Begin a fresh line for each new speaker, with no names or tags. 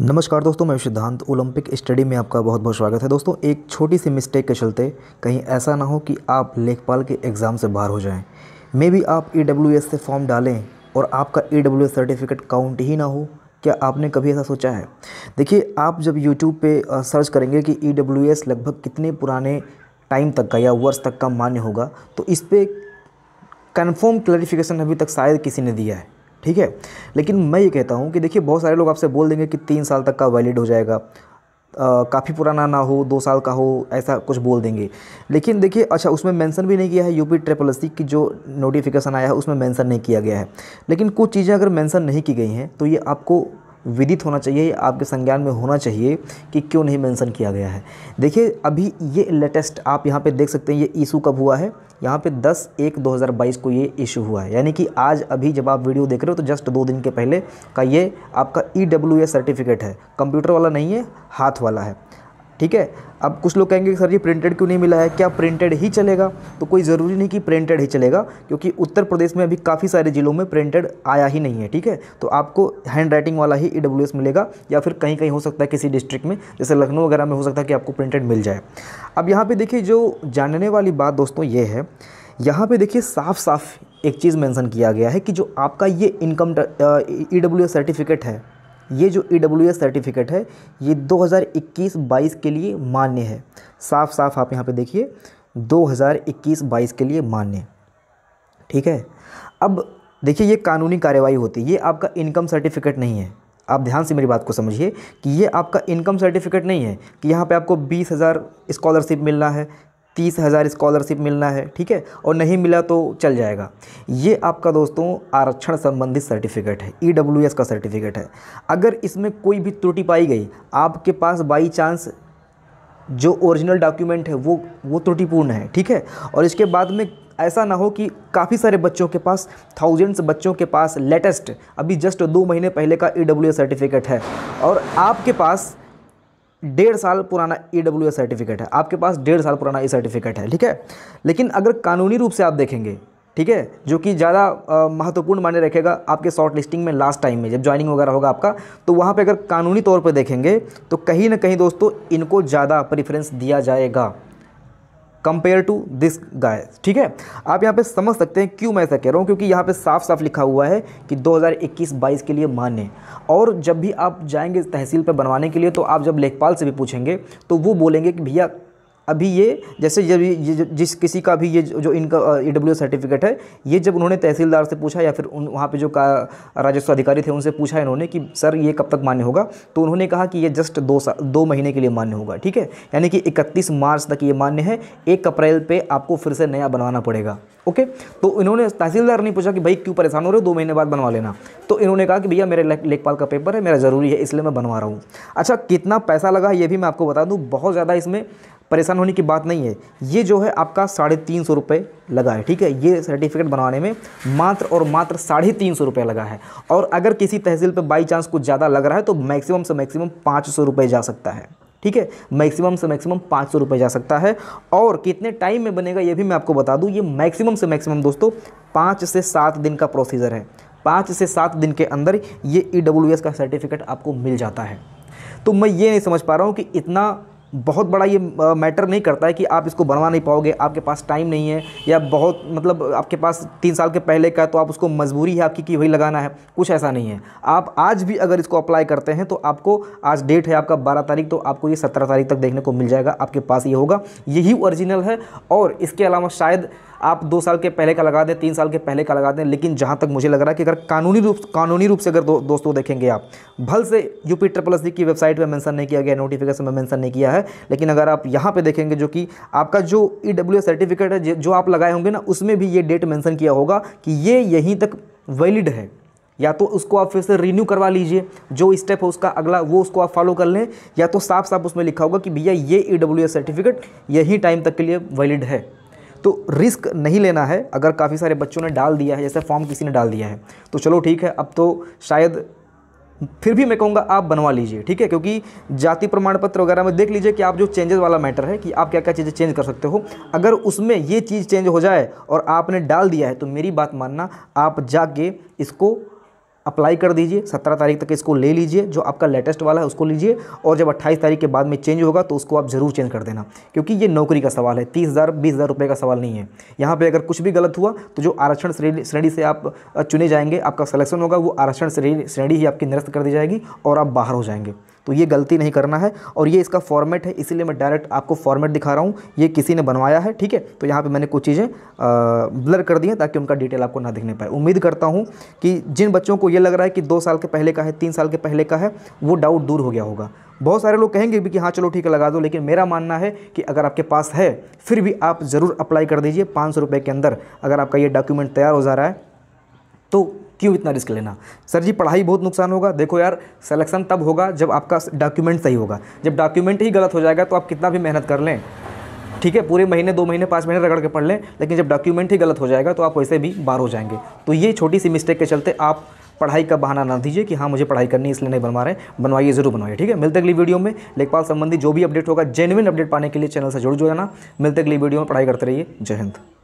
नमस्कार दोस्तों मैं सिद्धांत ओलंपिक स्टडी में आपका बहुत बहुत स्वागत है दोस्तों एक छोटी सी मिस्टेक के चलते कहीं ऐसा ना हो कि आप लेखपाल के एग्ज़ाम से बाहर हो जाएं मे भी आप ई e से फॉर्म डालें और आपका ई सर्टिफिकेट काउंट ही ना हो क्या आपने कभी ऐसा सोचा है देखिए आप जब यूट्यूब पर सर्च करेंगे कि ई e लगभग कितने पुराने टाइम तक का या वर्ष तक का मान्य होगा तो इस पर कन्फर्म क्लैरिफिकेशन अभी तक शायद किसी ने दिया है ठीक है लेकिन मैं ये कहता हूँ कि देखिए बहुत सारे लोग आपसे बोल देंगे कि तीन साल तक का वैलिड हो जाएगा काफ़ी पुराना ना हो दो साल का हो ऐसा कुछ बोल देंगे लेकिन देखिए अच्छा उसमें मेंशन भी नहीं किया है यूपी ट्रिपल एस की जो नोटिफिकेशन आया है उसमें मेंशन नहीं किया गया है लेकिन कुछ चीज़ें अगर मेंशन नहीं की गई हैं तो ये आपको विदित होना चाहिए आपके संज्ञान में होना चाहिए कि क्यों नहीं मेंशन किया गया है देखिए अभी ये लेटेस्ट आप यहाँ पे देख सकते हैं ये ईशू कब हुआ है यहाँ पे 10 एक 2022 को ये इशू हुआ है यानी कि आज अभी जब आप वीडियो देख रहे हो तो जस्ट दो दिन के पहले का ये आपका ई e सर्टिफिकेट है कंप्यूटर वाला नहीं है हाथ वाला है ठीक है अब कुछ लोग कहेंगे कि सर जी प्रिंटेड क्यों नहीं मिला है क्या प्रिंटेड ही चलेगा तो कोई ज़रूरी नहीं कि प्रिंटेड ही चलेगा क्योंकि उत्तर प्रदेश में अभी काफ़ी सारे ज़िलों में प्रिंटेड आया ही नहीं है ठीक है तो आपको हैंड राइटिंग वाला ही ई मिलेगा या फिर कहीं कहीं हो सकता है किसी डिस्ट्रिक्ट में जैसे लखनऊ वगैरह में हो सकता है कि आपको प्रिंटेड मिल जाए अब यहाँ पर देखिए जो जानने वाली बात दोस्तों ये है यहाँ पर देखिए साफ साफ एक चीज़ मैंसन किया गया है कि जो आपका ये इनकम ई डब्ल्यू सर्टिफिकेट है ये जो ई e सर्टिफिकेट है ये 2021-22 के लिए मान्य है साफ साफ आप यहाँ पे देखिए 2021-22 के लिए मान्य ठीक है अब देखिए ये कानूनी कार्यवाही होती है ये आपका इनकम सर्टिफिकेट नहीं है आप ध्यान से मेरी बात को समझिए कि ये आपका इनकम सर्टिफिकेट नहीं है कि यहाँ पे आपको बीस हज़ार स्कॉलरशिप मिलना है तीस हज़ार स्कॉलरशिप मिलना है ठीक है और नहीं मिला तो चल जाएगा ये आपका दोस्तों आरक्षण संबंधित सर्टिफिकेट है ई e का सर्टिफिकेट है अगर इसमें कोई भी त्रुटि पाई गई आपके पास बाई चांस जो ओरिजिनल डॉक्यूमेंट है वो वो त्रुटिपूर्ण है ठीक है और इसके बाद में ऐसा ना हो कि काफ़ी सारे बच्चों के पास थाउजेंड्स बच्चों के पास लेटेस्ट अभी जस्ट दो महीने पहले का ई e सर्टिफिकेट है और आपके पास डेढ़ साल पुराना ई डब्ल्यू एस सर्टिफिकेट है आपके पास डेढ़ साल पुराना ई सर्टिफिकेट है ठीक है लेकिन अगर कानूनी रूप से आप देखेंगे ठीक है जो कि ज़्यादा महत्वपूर्ण माने रखेगा आपके शॉर्ट लिस्टिंग में लास्ट टाइम में जब ज्वाइनिंग वगैरह होगा आपका तो वहाँ पे अगर कानूनी तौर पे देखेंगे तो कहीं ना कहीं दोस्तों इनको ज़्यादा प्रेफरेंस दिया जाएगा कंपेयर टू दिस गाय ठीक है आप यहाँ पे समझ सकते हैं क्यों मैं ऐसा कह रहा हूँ क्योंकि यहाँ पे साफ साफ लिखा हुआ है कि 2021-22 के लिए माने और जब भी आप जाएंगे तहसील पर बनवाने के लिए तो आप जब लेखपाल से भी पूछेंगे तो वो बोलेंगे कि भैया अभी ये जैसे जब ये जिस किसी का भी ये जो इनका ई डब्ल्यू सर्टिफिकेट है ये जब उन्होंने तहसीलदार से पूछा या फिर उन वहाँ पर जो का राजस्व अधिकारी थे उनसे पूछा इन्होंने कि सर ये कब तक मान्य होगा तो उन्होंने कहा कि ये जस्ट दो दो महीने के लिए मान्य होगा ठीक है यानी कि इकतीस मार्च तक ये मान्य है एक अप्रैल पर आपको फिर से नया बनवाना पड़ेगा ओके तो इन्होंने तहसीलदार ने पूछा कि भाई क्यों परेशान हो रहे हो दो महीने बाद बनवा लेना तो इन्होंने कहा कि भैया मेरे लेखपाल का पेपर है मेरा ज़रूरी है इसलिए मैं बनवा रहा हूँ अच्छा कितना पैसा लगा ये भी मैं आपको बता दूँ बहुत ज़्यादा इसमें परेशान होने की बात नहीं है ये जो है आपका साढ़े तीन सौ रुपये लगा है ठीक है ये सर्टिफिकेट बनवाने में मात्र और मात्र साढ़े तीन सौ रुपये लगा है और अगर किसी तहसील पर बाई चांस कुछ ज़्यादा लग रहा है तो मैक्सिमम से मैक्सिमम पाँच सौ रुपये जा सकता है ठीक है मैक्सिमम से मैक्सिमम पाँच सौ रुपये जा सकता है और कितने टाइम में बनेगा ये भी मैं आपको बता दूँ ये मैक्सिमम से मैक्सिमम दोस्तों पाँच से सात दिन का प्रोसीजर है पाँच से सात दिन के अंदर ये ई e का सर्टिफिकेट आपको मिल जाता है तो मैं ये नहीं समझ पा रहा हूँ कि इतना बहुत बड़ा ये मैटर नहीं करता है कि आप इसको बनवा नहीं पाओगे आपके पास टाइम नहीं है या बहुत मतलब आपके पास तीन साल के पहले का तो आप उसको मजबूरी है आपकी कि वही लगाना है कुछ ऐसा नहीं है आप आज भी अगर इसको अप्लाई करते हैं तो आपको आज डेट है आपका बारह तारीख तो आपको ये सत्रह तारीख तक देखने को मिल जाएगा आपके पास ये होगा यही ओरिजिनल है और इसके अलावा शायद आप दो साल के पहले का लगा दें तीन साल के पहले का लगा दें लेकिन जहाँ तक मुझे लग रहा है कि अगर कानूनी रूप कानूनी रूप से अगर दो, दोस्तों देखेंगे आप भल से यूपी ट्रिपल एस की वेबसाइट पर मैंसन नहीं किया गया नोटिफिकेशन में मैंसन नहीं किया है लेकिन अगर आप यहाँ पर देखेंगे जो कि आपका जो ई e सर्टिफिकेट है जो आप लगाए होंगे ना उसमें भी ये डेट मैंसन किया होगा कि ये यहीं तक वैलिड है या तो उसको आप फिर से रिन्यू करवा लीजिए जो स्टेप है उसका अगला वो उसको आप फॉलो कर लें या तो साफ साफ उसमें लिखा होगा कि भैया ये ई e सर्टिफिकेट यही टाइम तक के लिए वैलिड है तो रिस्क नहीं लेना है अगर काफ़ी सारे बच्चों ने डाल दिया है जैसे फॉर्म किसी ने डाल दिया है तो चलो ठीक है अब तो शायद फिर भी मैं कहूँगा आप बनवा लीजिए ठीक है क्योंकि जाति प्रमाण पत्र वगैरह में देख लीजिए कि आप जो चेंजेस वाला मैटर है कि आप क्या क्या चीज़ें चेंज कर सकते हो अगर उसमें ये चीज़ चेंज हो जाए और आपने डाल दिया है तो मेरी बात मानना आप जाके इसको अप्लाई कर दीजिए सत्रह तारीख तक इसको ले लीजिए जो आपका लेटेस्ट वाला है उसको लीजिए और जब अट्ठाईस तारीख के बाद में चेंज होगा तो उसको आप ज़रूर चेंज कर देना क्योंकि ये नौकरी का सवाल है तीस हज़ार बीस हज़ार रुपये का सवाल नहीं है यहाँ पर अगर कुछ भी गलत हुआ तो जो आरक्षण श्रेणी से आप चुने जाएंगे आपका सलेक्शन होगा वो आरक्षण श्रेणी ही आपकी निरस्त कर दी जाएगी और आप बाहर हो जाएंगे तो ये गलती नहीं करना है और ये इसका फॉर्मेट है इसीलिए मैं डायरेक्ट आपको फॉर्मेट दिखा रहा हूँ ये किसी ने बनवाया है ठीक है तो यहाँ पर मैंने कुछ चीज़ें ब्लर कर दी हैं ताकि उनका डिटेल आपको ना दिखने पाए उम्मीद करता हूँ कि जिन बच्चों को ये लग रहा है कि दो साल के पहले का है तीन साल के पहले का है वो डाउट दूर हो गया होगा बहुत सारे लोग कहेंगे भी कि हाँ चलो ठीक है लगा दो लेकिन मेरा मानना है कि अगर आपके पास है फिर भी आप ज़रूर अप्लाई कर दीजिए पाँच सौ रुपये के अंदर अगर आपका ये डॉक्यूमेंट तैयार हो जा रहा है तो क्यों इतना रिस्क लेना सर जी पढ़ाई बहुत नुकसान होगा देखो यार सिलेक्शन तब होगा जब आपका डॉक्यूमेंट सही होगा जब डॉक्यूमेंट ही गलत हो जाएगा तो आप कितना भी मेहनत कर लें ठीक है पूरे महीने दो महीने पाँच महीने रगड़ के पढ़ लें लेकिन जब डॉक्यूमेंट ही गलत हो जाएगा तो आप वैसे भी बार हो जाएंगे तो ये छोटी सी मिस्टेक के चलते आप पढ़ाई का बहाना ना दीजिए कि हाँ मुझे पढ़ाई करनी इसलिए नहीं बनवा रहे बनवाइए ज़रूर बनवाइए ठीक है मिलते अगली वीडियो में लेखपाल संबंधी जो भी अपडेट होगा जेनुइन अपडेट पाने के लिए चैनल से जुड़ जाना मिलते अगली वीडियो में पढ़ाई करते रहिए जय हिंद